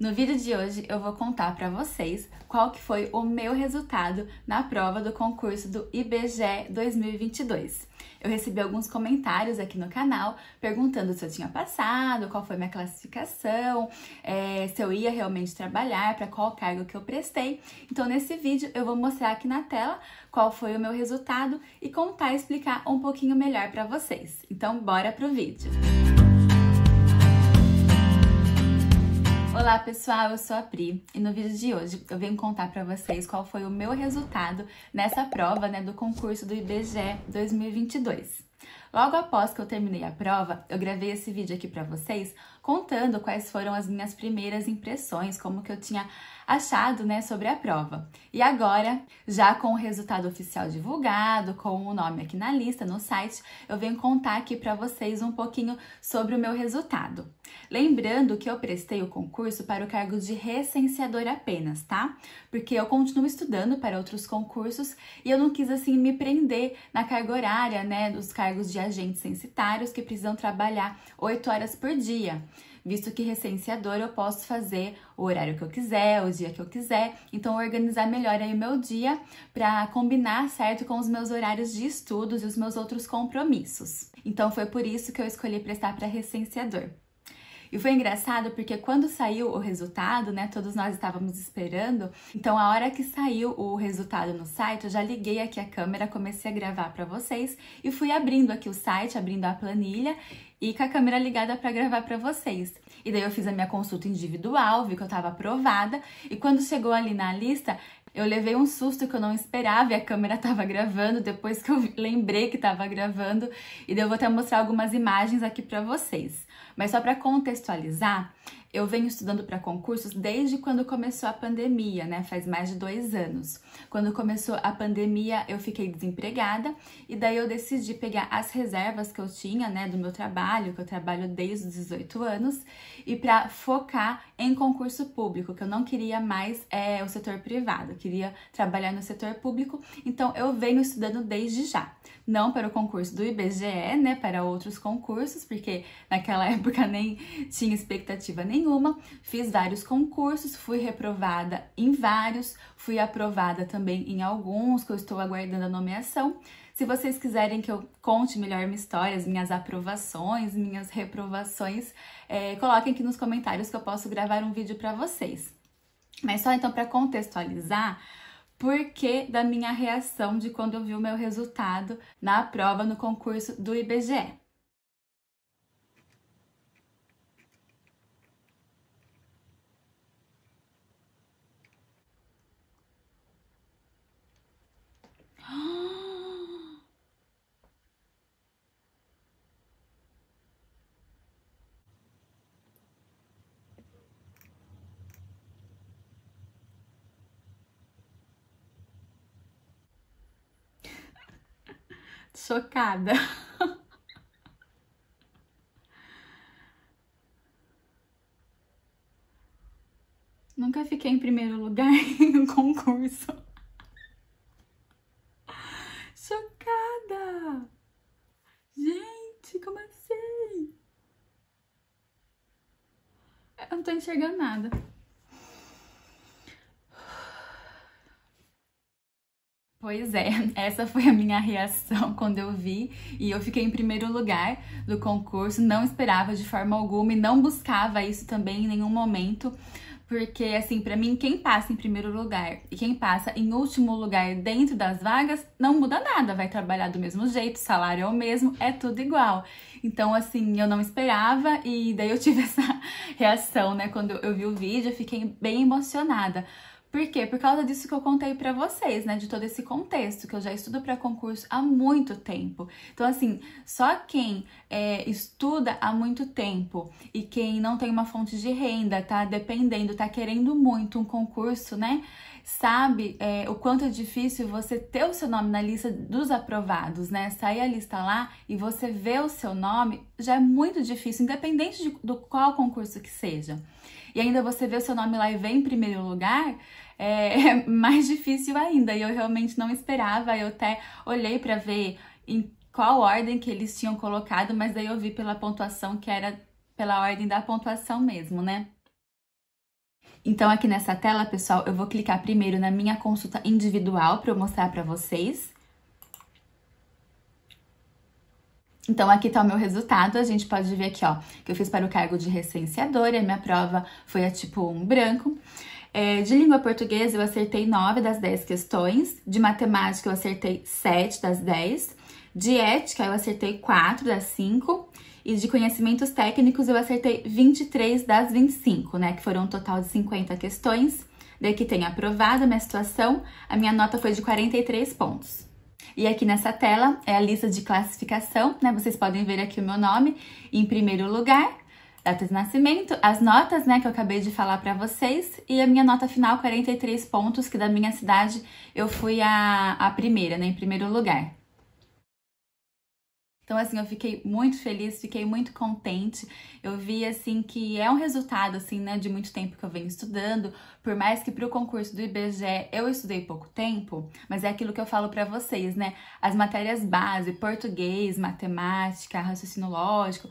No vídeo de hoje eu vou contar para vocês qual que foi o meu resultado na prova do concurso do IBGE 2022. Eu recebi alguns comentários aqui no canal perguntando se eu tinha passado, qual foi minha classificação, é, se eu ia realmente trabalhar, para qual cargo que eu prestei. Então nesse vídeo eu vou mostrar aqui na tela qual foi o meu resultado e contar e explicar um pouquinho melhor para vocês. Então bora pro vídeo. Música Olá pessoal, eu sou a Pri e no vídeo de hoje eu venho contar para vocês qual foi o meu resultado nessa prova né, do concurso do IBGE 2022. Logo após que eu terminei a prova, eu gravei esse vídeo aqui para vocês contando quais foram as minhas primeiras impressões, como que eu tinha achado, né, sobre a prova. E agora, já com o resultado oficial divulgado, com o nome aqui na lista no site, eu venho contar aqui para vocês um pouquinho sobre o meu resultado. Lembrando que eu prestei o concurso para o cargo de recenseador apenas, tá? Porque eu continuo estudando para outros concursos e eu não quis assim me prender na carga horária, né, dos cargos de agentes censitários que precisam trabalhar 8 horas por dia visto que recenciador eu posso fazer o horário que eu quiser, o dia que eu quiser, então organizar melhor aí o meu dia para combinar certo com os meus horários de estudos e os meus outros compromissos. Então foi por isso que eu escolhi prestar para recenseador. E foi engraçado porque quando saiu o resultado, né, todos nós estávamos esperando. Então a hora que saiu o resultado no site, eu já liguei aqui a câmera, comecei a gravar para vocês e fui abrindo aqui o site, abrindo a planilha e com a câmera ligada para gravar para vocês. E daí eu fiz a minha consulta individual, vi que eu estava aprovada e quando chegou ali na lista, eu levei um susto que eu não esperava e a câmera estava gravando, depois que eu lembrei que estava gravando, e daí eu vou até mostrar algumas imagens aqui para vocês. Mas só para contextualizar, eu venho estudando para concursos desde quando começou a pandemia, né? Faz mais de dois anos. Quando começou a pandemia, eu fiquei desempregada e daí eu decidi pegar as reservas que eu tinha, né, do meu trabalho, que eu trabalho desde os 18 anos, e para focar em concurso público, que eu não queria mais é, o setor privado, eu queria trabalhar no setor público. Então eu venho estudando desde já, não para o concurso do IBGE, né, para outros concursos, porque naquela época nem tinha expectativa nenhuma nenhuma, fiz vários concursos, fui reprovada em vários, fui aprovada também em alguns que eu estou aguardando a nomeação. Se vocês quiserem que eu conte melhor minha história, as minhas aprovações, minhas reprovações, é, coloquem aqui nos comentários que eu posso gravar um vídeo para vocês. Mas só então para contextualizar, que da minha reação de quando eu vi o meu resultado na prova no concurso do IBGE. chocada. Nunca fiquei em primeiro lugar em um concurso. Chocada! Gente, como assim? Eu não tô enxergando nada. Pois é, essa foi a minha reação quando eu vi e eu fiquei em primeiro lugar do concurso, não esperava de forma alguma e não buscava isso também em nenhum momento, porque assim, para mim quem passa em primeiro lugar e quem passa em último lugar dentro das vagas não muda nada, vai trabalhar do mesmo jeito, salário é o mesmo, é tudo igual. Então assim, eu não esperava e daí eu tive essa reação, né, quando eu vi o vídeo, eu fiquei bem emocionada por quê? Por causa disso que eu contei para vocês, né? De todo esse contexto, que eu já estudo para concurso há muito tempo. Então, assim, só quem é, estuda há muito tempo e quem não tem uma fonte de renda, tá dependendo, tá querendo muito um concurso, né? sabe é, o quanto é difícil você ter o seu nome na lista dos aprovados, né? Sair a lista lá e você ver o seu nome já é muito difícil, independente de, do qual concurso que seja. E ainda você vê o seu nome lá e vem em primeiro lugar, é, é mais difícil ainda. E eu realmente não esperava, eu até olhei para ver em qual ordem que eles tinham colocado, mas daí eu vi pela pontuação que era pela ordem da pontuação mesmo, né? Então aqui nessa tela, pessoal, eu vou clicar primeiro na minha consulta individual para eu mostrar para vocês. Então, aqui está o meu resultado. A gente pode ver aqui, ó, que eu fiz para o cargo de recenseadora. A minha prova foi a tipo 1 branco. É, de língua portuguesa, eu acertei 9 das 10 questões. De matemática, eu acertei 7 das 10. De ética, eu acertei 4 das 5. E de conhecimentos técnicos eu acertei 23 das 25, né? Que foram um total de 50 questões. Daqui tem aprovada a minha situação, a minha nota foi de 43 pontos. E aqui nessa tela é a lista de classificação, né? Vocês podem ver aqui o meu nome em primeiro lugar, data de nascimento, as notas, né, que eu acabei de falar para vocês e a minha nota final 43 pontos, que da minha cidade eu fui a, a primeira, né, em primeiro lugar. Então, assim, eu fiquei muito feliz, fiquei muito contente. Eu vi, assim, que é um resultado, assim, né, de muito tempo que eu venho estudando. Por mais que para o concurso do IBGE eu estudei pouco tempo, mas é aquilo que eu falo para vocês, né? As matérias base, português, matemática, raciocínio lógico,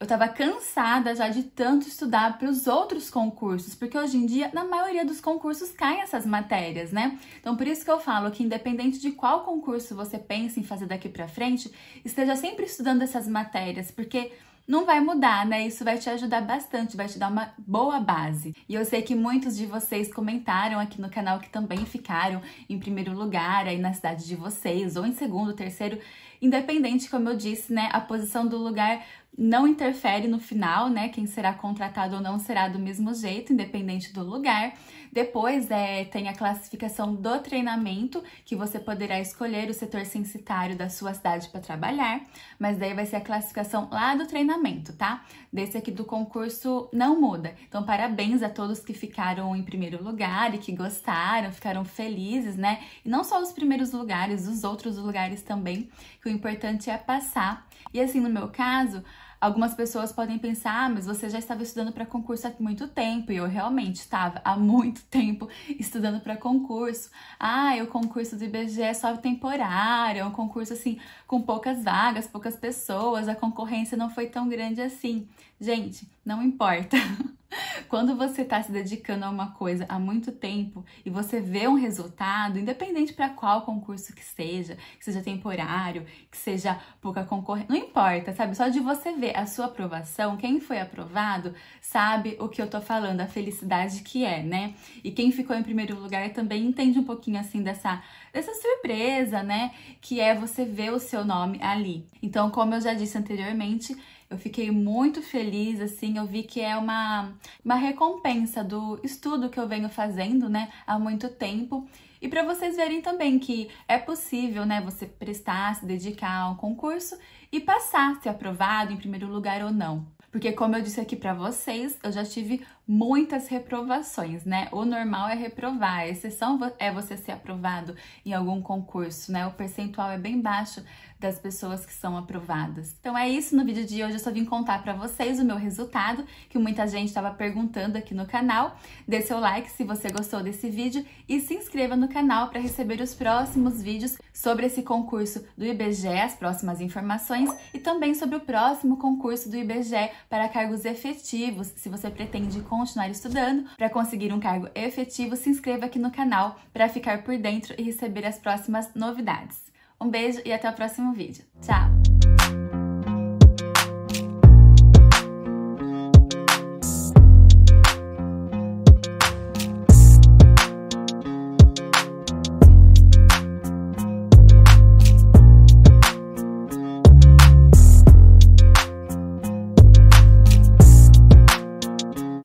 eu estava cansada já de tanto estudar para os outros concursos, porque hoje em dia, na maioria dos concursos, caem essas matérias, né? Então, por isso que eu falo que, independente de qual concurso você pensa em fazer daqui para frente, esteja sempre estudando essas matérias, porque não vai mudar, né? Isso vai te ajudar bastante, vai te dar uma boa base. E eu sei que muitos de vocês comentaram aqui no canal que também ficaram em primeiro lugar aí na cidade de vocês, ou em segundo, terceiro. Independente, como eu disse, né, a posição do lugar não interfere no final, né? Quem será contratado ou não será do mesmo jeito, independente do lugar. Depois é, tem a classificação do treinamento, que você poderá escolher o setor censitário da sua cidade para trabalhar, mas daí vai ser a classificação lá do treinamento, tá? Desse aqui do concurso não muda. Então, parabéns a todos que ficaram em primeiro lugar e que gostaram, ficaram felizes, né? E não só os primeiros lugares, os outros lugares também que o importante é passar. E assim, no meu caso, Algumas pessoas podem pensar, ah, mas você já estava estudando para concurso há muito tempo, e eu realmente estava há muito tempo estudando para concurso. Ah, é o concurso do IBGE é só temporário, é um concurso assim com poucas vagas, poucas pessoas, a concorrência não foi tão grande assim. Gente, não importa. Quando você está se dedicando a uma coisa há muito tempo e você vê um resultado, independente para qual concurso que seja, que seja temporário, que seja pouca concorrência, não importa, sabe? Só de você ver a sua aprovação, quem foi aprovado, sabe o que eu tô falando, a felicidade que é, né? E quem ficou em primeiro lugar também entende um pouquinho assim dessa dessa surpresa, né? Que é você ver o seu nome ali. Então, como eu já disse anteriormente, eu fiquei muito feliz, assim, eu vi que é uma, uma recompensa do estudo que eu venho fazendo, né, há muito tempo. E para vocês verem também que é possível, né, você prestar, se dedicar ao concurso e passar, ser aprovado em primeiro lugar ou não. Porque como eu disse aqui para vocês, eu já tive muitas reprovações, né? O normal é reprovar, a exceção é você ser aprovado em algum concurso, né? O percentual é bem baixo das pessoas que são aprovadas. Então é isso no vídeo de hoje, eu só vim contar para vocês o meu resultado, que muita gente estava perguntando aqui no canal. Dê seu like se você gostou desse vídeo e se inscreva no canal para receber os próximos vídeos sobre esse concurso do IBGE, as próximas informações e também sobre o próximo concurso do IBGE para cargos efetivos, se você pretende continuar estudando. Para conseguir um cargo efetivo, se inscreva aqui no canal para ficar por dentro e receber as próximas novidades. Um beijo e até o próximo vídeo. Tchau!